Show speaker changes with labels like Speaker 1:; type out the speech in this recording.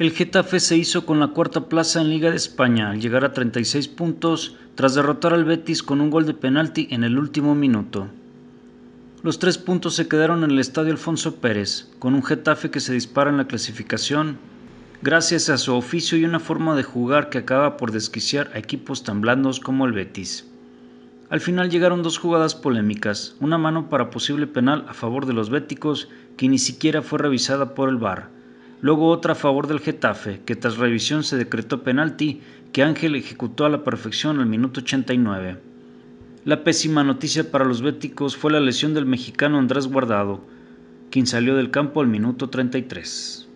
Speaker 1: El Getafe se hizo con la cuarta plaza en Liga de España al llegar a 36 puntos tras derrotar al Betis con un gol de penalti en el último minuto. Los tres puntos se quedaron en el Estadio Alfonso Pérez, con un Getafe que se dispara en la clasificación gracias a su oficio y una forma de jugar que acaba por desquiciar a equipos tan blandos como el Betis. Al final llegaron dos jugadas polémicas, una mano para posible penal a favor de los béticos que ni siquiera fue revisada por el VAR Luego otra a favor del Getafe, que tras revisión se decretó penalti que Ángel ejecutó a la perfección al minuto 89. La pésima noticia para los béticos fue la lesión del mexicano Andrés Guardado, quien salió del campo al minuto 33.